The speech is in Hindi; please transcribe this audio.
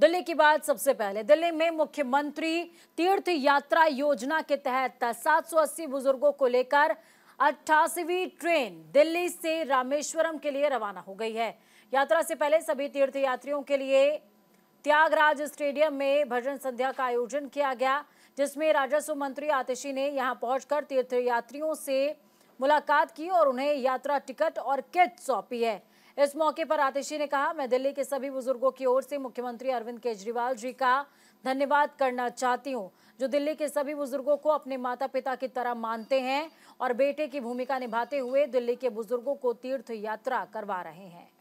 दिल्ली की बात सबसे पहले दिल्ली में मुख्यमंत्री तीर्थ यात्रा योजना के तहत 780 बुजुर्गों को लेकर अट्ठासीवी ट्रेन दिल्ली से रामेश्वरम के लिए रवाना हो गई है यात्रा से पहले सभी तीर्थ यात्रियों के लिए त्यागराज स्टेडियम में भजन संध्या का आयोजन किया गया जिसमें राजस्व मंत्री आतिशी ने यहां पहुंचकर तीर्थ यात्रियों से मुलाकात की और उन्हें यात्रा टिकट और किट सौंपी है इस मौके पर आतिशी ने कहा मैं दिल्ली के सभी बुजुर्गों की ओर से मुख्यमंत्री अरविंद केजरीवाल जी का धन्यवाद करना चाहती हूँ जो दिल्ली के सभी बुजुर्गों को अपने माता पिता की तरह मानते हैं और बेटे की भूमिका निभाते हुए दिल्ली के बुजुर्गों को तीर्थ यात्रा करवा रहे हैं